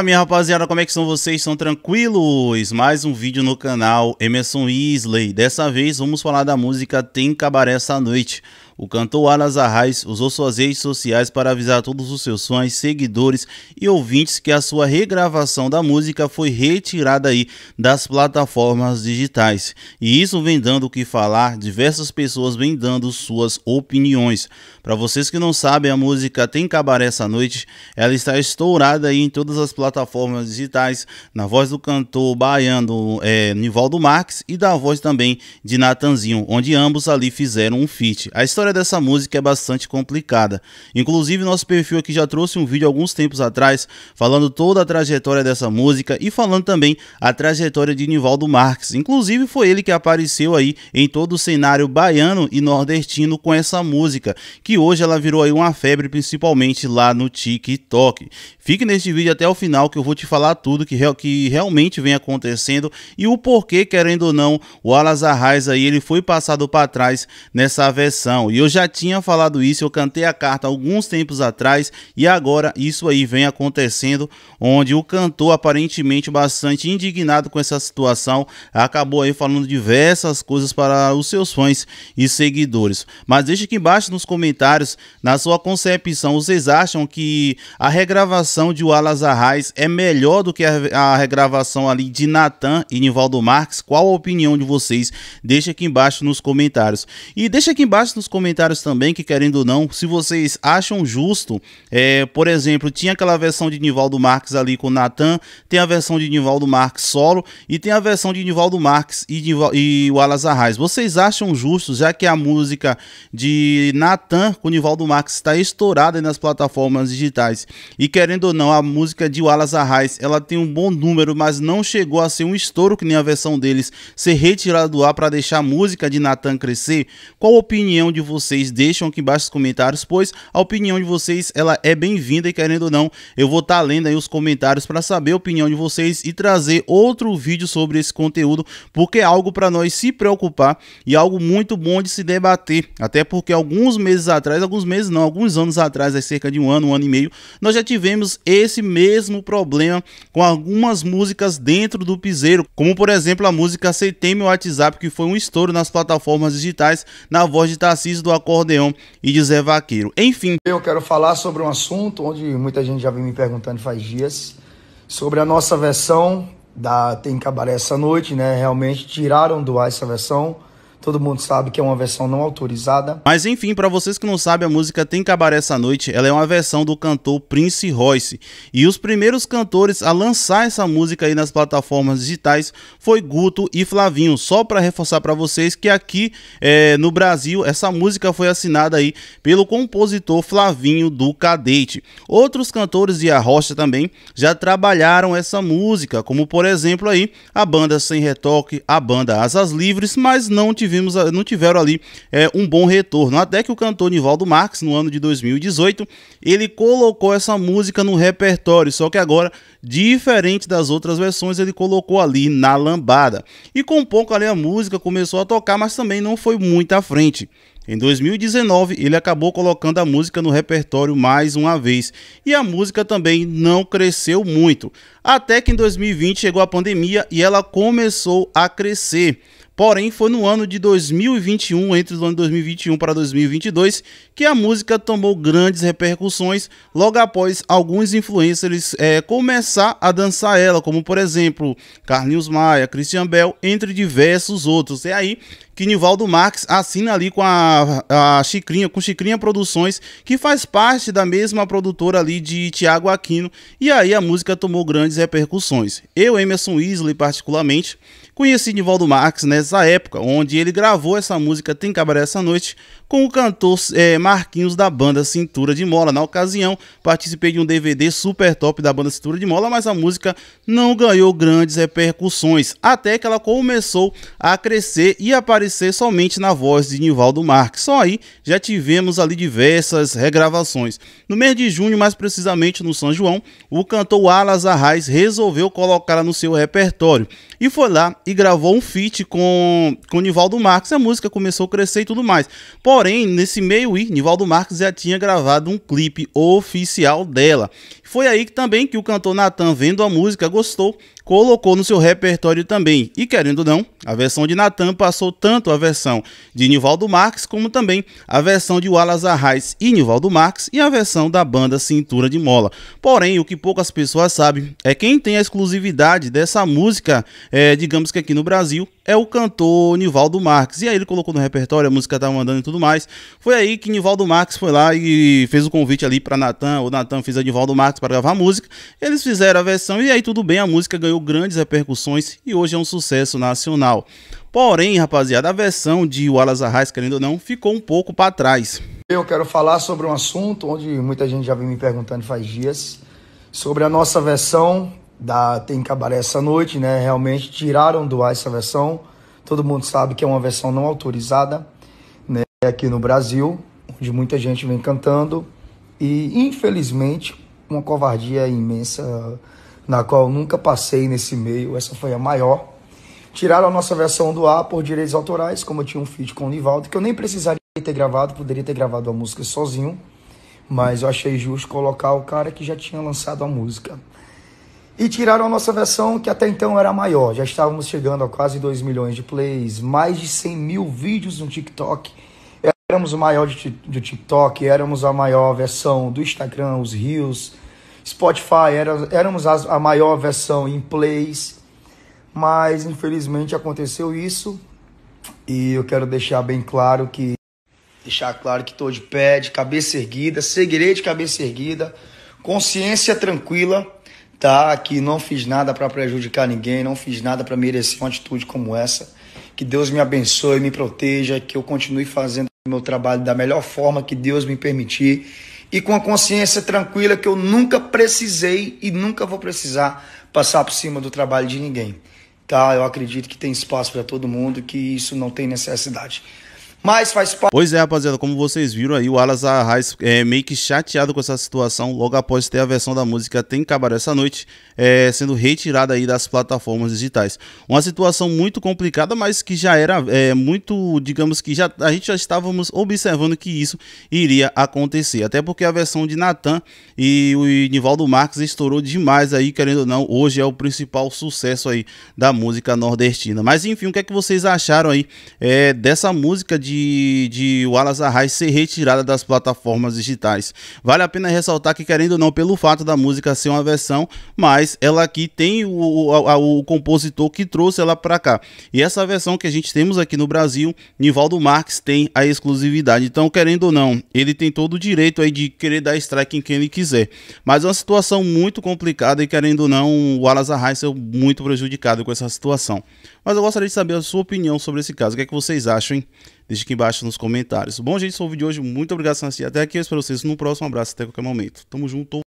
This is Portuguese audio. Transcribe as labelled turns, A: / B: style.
A: Fala minha rapaziada, como é que estão vocês? São tranquilos? Mais um vídeo no canal Emerson Isley. Dessa vez vamos falar da música Tem Cabaré Essa Noite. O cantor Alas Arraes usou suas redes sociais para avisar todos os seus fãs, seguidores e ouvintes que a sua regravação da música foi retirada aí das plataformas digitais. E isso vem dando o que falar, diversas pessoas vêm dando suas opiniões. Para vocês que não sabem, a música Tem Cabaré essa noite, ela está estourada aí em todas as plataformas digitais, na voz do cantor baiano é, Nivaldo Marques e da voz também de Natanzinho, onde ambos ali fizeram um feat. A história história dessa música é bastante complicada. Inclusive, nosso perfil aqui já trouxe um vídeo alguns tempos atrás falando toda a trajetória dessa música e falando também a trajetória de Nivaldo Marques. Inclusive, foi ele que apareceu aí em todo o cenário baiano e nordestino com essa música, que hoje ela virou aí uma febre, principalmente lá no TikTok. Fique neste vídeo até o final que eu vou te falar tudo que, real, que realmente vem acontecendo e o porquê, querendo ou não, o Alas Arraes aí ele foi passado para trás nessa versão. E eu já tinha falado isso, eu cantei a carta alguns tempos atrás e agora isso aí vem acontecendo, onde o cantor aparentemente bastante indignado com essa situação acabou aí falando diversas coisas para os seus fãs e seguidores. Mas deixe aqui embaixo nos comentários, na sua concepção, vocês acham que a regravação de Wallace Arraes é melhor do que a regravação ali de Natan e Nivaldo Marques? Qual a opinião de vocês? Deixa aqui embaixo nos comentários. E deixa aqui embaixo nos comentários comentários também que, querendo ou não, se vocês acham justo, é, por exemplo, tinha aquela versão de Nivaldo Marques ali com o Natan, tem a versão de Nivaldo Marques solo e tem a versão de Nivaldo Marques e, Nival e o Alas Arraes. Vocês acham justo, já que a música de Natan com Nivaldo Marques está estourada nas plataformas digitais e, querendo ou não, a música de Wallace Arraes ela tem um bom número, mas não chegou a ser um estouro que nem a versão deles ser retirada do ar para deixar a música de Natan crescer? Qual a opinião de vocês? vocês deixam aqui embaixo nos comentários, pois a opinião de vocês ela é bem-vinda e querendo ou não, eu vou estar tá lendo aí os comentários para saber a opinião de vocês e trazer outro vídeo sobre esse conteúdo, porque é algo para nós se preocupar e algo muito bom de se debater, até porque alguns meses atrás, alguns meses não, alguns anos atrás, é cerca de um ano, um ano e meio, nós já tivemos esse mesmo problema com algumas músicas dentro do piseiro, como por exemplo a música Aceitei Meu WhatsApp, que foi um estouro nas plataformas digitais, na voz de Tarcísio do acordeão e de Zé Vaqueiro.
B: Enfim. Eu quero falar sobre um assunto onde muita gente já vem me perguntando faz dias, sobre a nossa versão da Tem Cabaré essa noite, né? Realmente tiraram do ar essa versão Todo mundo sabe que é uma versão não autorizada.
A: Mas enfim, para vocês que não sabem, a música Tem Cabaré Essa Noite, ela é uma versão do cantor Prince Royce. E os primeiros cantores a lançar essa música aí nas plataformas digitais foi Guto e Flavinho. Só para reforçar para vocês que aqui é, no Brasil, essa música foi assinada aí pelo compositor Flavinho do Cadete. Outros cantores de Arrocha também já trabalharam essa música, como por exemplo aí a banda Sem Retoque, a banda Asas Livres, mas não tiveram tivemos, não tiveram ali é, um bom retorno. Até que o cantor Nivaldo Marx, no ano de 2018, ele colocou essa música no repertório, só que agora, diferente das outras versões, ele colocou ali na lambada. E com um pouco ali a música começou a tocar, mas também não foi muito à frente. Em 2019, ele acabou colocando a música no repertório mais uma vez, e a música também não cresceu muito. Até que em 2020 chegou a pandemia e ela começou a crescer. Porém, foi no ano de 2021, entre o ano de 2021 para 2022, que a música tomou grandes repercussões logo após alguns influencers é, começar a dançar ela, como por exemplo Carlinhos Maia, Christian Bell, entre diversos outros. É aí que Nivaldo Marques assina ali com a, a Chicrinha, com Chicrinha Produções, que faz parte da mesma produtora ali de Tiago Aquino, e aí a música tomou grandes repercussões. Eu, Emerson Isley, particularmente, conheci Nivaldo Marques né nessa época, onde ele gravou essa música Tem Cabaré Essa Noite com o cantor é, Marquinhos da banda Cintura de Mola. Na ocasião, participei de um DVD super top da banda Cintura de Mola, mas a música não ganhou grandes repercussões, até que ela começou a crescer e aparecer somente na voz de Nivaldo Marques. Só aí já tivemos ali diversas regravações. No mês de junho, mais precisamente no São João, o cantor Alas Arraes resolveu colocá-la no seu repertório e foi lá e gravou um feat com com, o Nivaldo Marques, a música começou a crescer e tudo mais. Porém, nesse meio ir, Nivaldo Marques já tinha gravado um clipe oficial dela. Foi aí que também que o cantor Natan, vendo a música, gostou colocou no seu repertório também. E querendo ou não, a versão de Natan passou tanto a versão de Nivaldo Marx, como também a versão de Wallace Arraes e Nivaldo Marx e a versão da banda Cintura de Mola. Porém, o que poucas pessoas sabem é quem tem a exclusividade dessa música, é, digamos que aqui no Brasil, é o cantor Nivaldo Marx. E aí ele colocou no repertório, a música tava tá mandando e tudo mais. Foi aí que Nivaldo Marx foi lá e fez o convite ali para Natan, o Natan fez a Nivaldo Marx para gravar a música. Eles fizeram a versão e aí tudo bem, a música ganhou ganhou grandes repercussões e hoje é um sucesso nacional. Porém, rapaziada, a versão de Wallace Arraes, querendo ou não, ficou um pouco para trás.
B: Eu quero falar sobre um assunto onde muita gente já vem me perguntando faz dias, sobre a nossa versão da Tem Cabaré essa noite, né? Realmente tiraram do ar essa versão. Todo mundo sabe que é uma versão não autorizada, né? Aqui no Brasil, onde muita gente vem cantando e infelizmente uma covardia imensa na qual nunca passei nesse meio, essa foi a maior. Tiraram a nossa versão do ar por direitos autorais, como eu tinha um feat com o Nivaldo, que eu nem precisaria ter gravado, poderia ter gravado a música sozinho, mas eu achei justo colocar o cara que já tinha lançado a música. E tiraram a nossa versão, que até então era maior, já estávamos chegando a quase 2 milhões de plays, mais de 100 mil vídeos no TikTok. Éramos o maior do TikTok, éramos a maior versão do Instagram, os Reels, Spotify, era, éramos a, a maior versão em plays, mas infelizmente aconteceu isso e eu quero deixar bem claro que deixar claro que estou de pé, de cabeça erguida, seguirei de cabeça erguida, consciência tranquila, tá? Que não fiz nada para prejudicar ninguém, não fiz nada para merecer uma atitude como essa. Que Deus me abençoe, me proteja, que eu continue fazendo meu trabalho da melhor forma que Deus me permitir e com a consciência tranquila que eu nunca precisei e nunca vou precisar passar por cima do trabalho de ninguém. Tá? Eu acredito que tem espaço para todo mundo, que isso não tem necessidade mas faz parte. Pois
A: é, rapaziada, como vocês viram aí, o Alas Arraes é meio que chateado com essa situação, logo após ter a versão da música Tem Cabaré Essa Noite, é, sendo retirada aí das plataformas digitais. Uma situação muito complicada, mas que já era é, muito, digamos que já a gente já estávamos observando que isso iria acontecer, até porque a versão de Natan e o Nivaldo Marques estourou demais aí, querendo ou não, hoje é o principal sucesso aí da música nordestina. Mas enfim, o que é que vocês acharam aí é, dessa música de de, de Wallace Arraes ser retirada das plataformas digitais. Vale a pena ressaltar que, querendo ou não, pelo fato da música ser uma versão, mas ela aqui tem o, o, o compositor que trouxe ela para cá. E essa versão que a gente temos aqui no Brasil, Nivaldo Marques tem a exclusividade. Então, querendo ou não, ele tem todo o direito aí de querer dar strike em quem ele quiser. Mas é uma situação muito complicada e, querendo ou não, o Wallace Arraes é muito prejudicado com essa situação. Mas eu gostaria de saber a sua opinião sobre esse caso. O que é que vocês acham, hein? Deixe aqui embaixo nos comentários. Bom, gente, sou foi o vídeo de hoje. Muito obrigado por assistir. Até aqui. Eu espero vocês no próximo abraço. Até qualquer momento. Tamo junto.